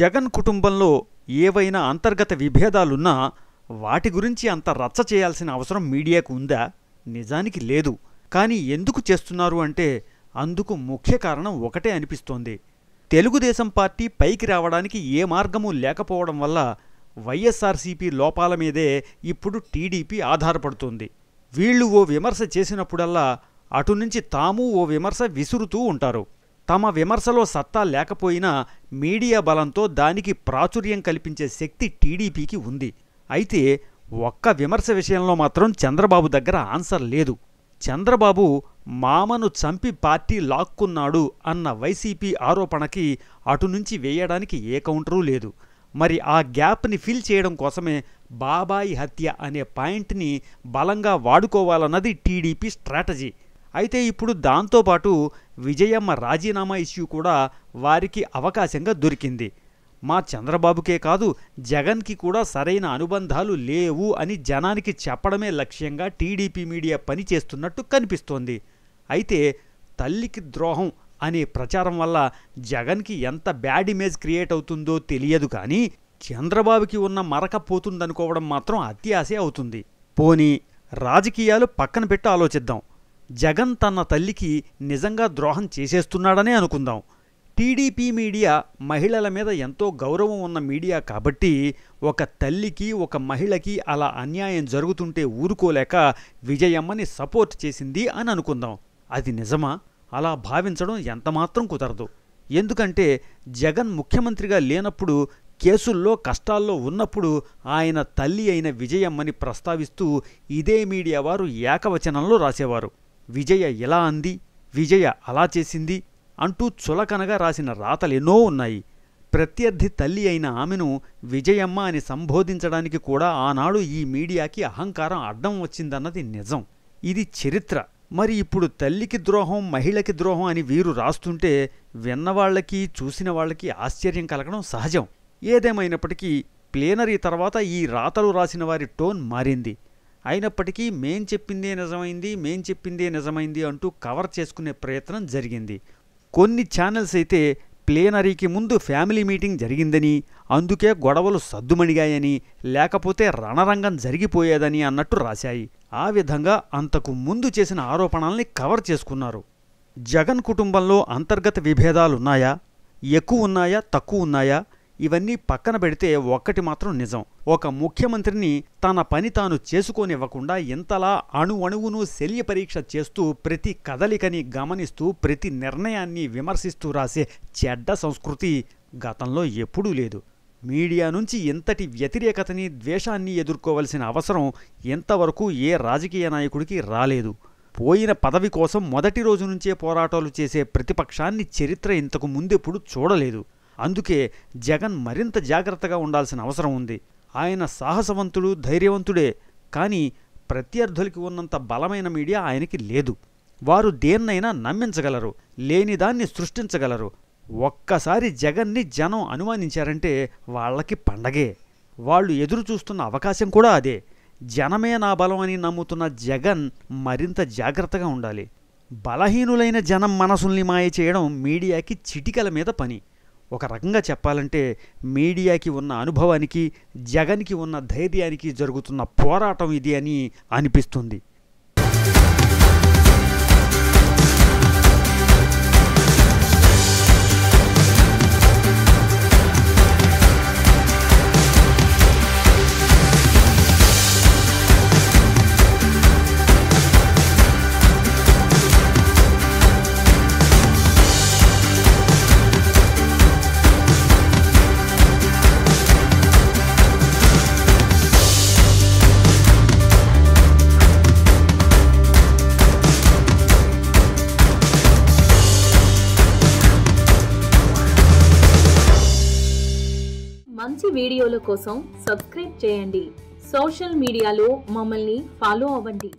జగన్ కుటుంబంలో ఏవైనా అంతర్గత విభేదాలున్నా వాటి గురించి అంత రచ్చ చేయాల్సిన అవసరం మీడియాకు ఉందా నిజానికి లేదు కానీ ఎందుకు చేస్తున్నారు అంటే అందుకు ముఖ్య కారణం ఒకటే అనిపిస్తోంది తెలుగుదేశం పార్టీ పైకి రావడానికి ఏ మార్గము లేకపోవడం వల్ల వైఎస్ఆర్సీపీ లోపాల మీదే ఇప్పుడు టీడీపీ ఆధారపడుతుంది వీళ్ళు ఓ విమర్శ చేసినప్పుడల్లా అటు నుంచి తాము ఓ విమర్శ విసురుతూ ఉంటారు తమ విమర్శలో సత్తా లేకపోయినా మీడియా బలంతో దానికి ప్రాచుర్యం కల్పించే శక్తి టీడీపీకి ఉంది అయితే ఒక్క విమర్శ విషయంలో మాత్రం చంద్రబాబు దగ్గర ఆన్సర్ లేదు చంద్రబాబు మామను చంపి పార్టీ లాక్కున్నాడు అన్న వైసీపీ ఆరోపణకి అటు నుంచి వేయడానికి ఏ కౌంటరు లేదు మరి ఆ గ్యాప్ని ఫిల్ చేయడం కోసమే బాబాయి హత్య అనే పాయింట్ని బలంగా వాడుకోవాలన్నది టీడీపీ స్ట్రాటజీ అయితే ఇప్పుడు దాంతోపాటు విజయమ్మ రాజీనామా ఇష్యూ కూడా వారికి అవకాశంగా దొరికింది మా చంద్రబాబుకే కాదు జగన్కి కూడా సరైన అనుబంధాలు లేవు అని జనానికి చెప్పడమే లక్ష్యంగా టీడీపీ మీడియా పనిచేస్తున్నట్టు కనిపిస్తోంది అయితే తల్లికి ద్రోహం అనే ప్రచారం వల్ల జగన్కి ఎంత బ్యాడ్ ఇమేజ్ క్రియేట్ అవుతుందో తెలియదు కానీ చంద్రబాబుకి ఉన్న మరక పోతుందనుకోవడం మాత్రం అత్యాశే అవుతుంది పోనీ రాజకీయాలు పక్కన పెట్టి ఆలోచిద్దాం జగన్ తన తల్లికి నిజంగా ద్రోహం చేసేస్తున్నాడనే అనుకుందాం టీడీపీ మీడియా మహిళల మీద ఎంతో గౌరవం ఉన్న మీడియా కాబట్టి ఒక తల్లికి ఒక మహిళకి అలా అన్యాయం జరుగుతుంటే ఊరుకోలేక విజయమ్మని సపోర్ట్ చేసింది అని అనుకుందాం అది నిజమా అలా భావించడం ఎంతమాత్రం కుదరదు ఎందుకంటే జగన్ ముఖ్యమంత్రిగా లేనప్పుడు కేసుల్లో కష్టాల్లో ఉన్నప్పుడు ఆయన తల్లి అయిన విజయమ్మని ప్రస్తావిస్తూ ఇదే మీడియా వారు ఏకవచనంలో రాసేవారు విజయ ఎలా అంది విజయ అలా చేసింది అంటూ చులకనగా రాసిన రాతలెన్నో ఉన్నాయి ప్రత్యర్థి తల్లి అయిన ఆమెను విజయమ్మ అని సంబోధించడానికి కూడా ఆనాడు ఈ మీడియాకి అహంకారం అడ్డం వచ్చిందన్నది నిజం ఇది చరిత్ర మరి ఇప్పుడు తల్లికి ద్రోహం మహిళకి ద్రోహం అని వీరు రాస్తుంటే విన్నవాళ్లకి చూసిన వాళ్ళకి ఆశ్చర్యం కలగడం సహజం ఏదేమైనప్పటికీ ప్లేనరీ తర్వాత ఈ రాతలు రాసిన వారి టోన్ మారింది అయినప్పటికీ మేం చెప్పిందే నిజమైంది మేం చెప్పిందే నిజమైంది అంటూ కవర్ చేసుకునే ప్రయత్నం జరిగింది కొన్ని ఛానల్స్ అయితే ప్లేనరీకి ముందు ఫ్యామిలీ మీటింగ్ జరిగిందని అందుకే గొడవలు సద్దుమణిగాయని లేకపోతే రణరంగం జరిగిపోయేదని అన్నట్టు రాశాయి ఆ విధంగా అంతకు ముందు చేసిన ఆరోపణల్ని కవర్ చేసుకున్నారు జగన్ కుటుంబంలో అంతర్గత విభేదాలున్నాయా ఎక్కువ ఉన్నాయా తక్కువ ఉన్నాయా ఇవన్నీ పక్కన పెడితే ఒక్కటి మాత్రం నిజం ఒక ముఖ్యమంత్రిని తన పని తాను చేసుకోనివ్వకుండా ఇంతలా అణు అణువును శల్య పరీక్ష చేస్తూ ప్రతి కదలికని గమనిస్తూ ప్రతి నిర్ణయాన్ని విమర్శిస్తూ రాసే చెడ్డ సంస్కృతి గతంలో ఎప్పుడూ లేదు మీడియా నుంచి ఇంతటి వ్యతిరేకతని ద్వేషాన్ని ఎదుర్కోవలసిన అవసరం ఇంతవరకు ఏ రాజకీయ నాయకుడికి రాలేదు పోయిన పదవి కోసం మొదటి రోజు నుంచే పోరాటాలు చేసే ప్రతిపక్షాన్ని చరిత్ర ఇంతకు ముందెప్పుడు చూడలేదు అందుకే జగన్ మరింత జాగ్రత్తగా ఉండాల్సిన అవసరం ఉంది ఆయన సాహసవంతుడు ధైర్యవంతుడే కానీ ప్రత్యర్థులకి ఉన్నంత బలమైన మీడియా ఆయనకి లేదు వారు దేన్నైనా నమ్మించగలరు లేని దాన్ని సృష్టించగలరు ఒక్కసారి జగన్ని జనం అనుమానించారంటే వాళ్ళకి పండగే వాళ్ళు ఎదురు చూస్తున్న అవకాశం కూడా అదే జనమే నా బలం అని నమ్ముతున్న జగన్ మరింత జాగ్రత్తగా ఉండాలి బలహీనులైన జనం మనసుల్ని మాయ చేయడం మీడియాకి చిటికల మీద పని ఒక రకంగా చెప్పాలంటే మీడియాకి ఉన్న అనుభవానికి జగన్కి ఉన్న ధైర్యానికి జరుగుతున్న పోరాటం ఇది అని అనిపిస్తుంది మంచి వీడియోల కోసం సబ్స్క్రైబ్ చేయండి సోషల్ మీడియాలో మమ్మల్ని ఫాలో అవ్వండి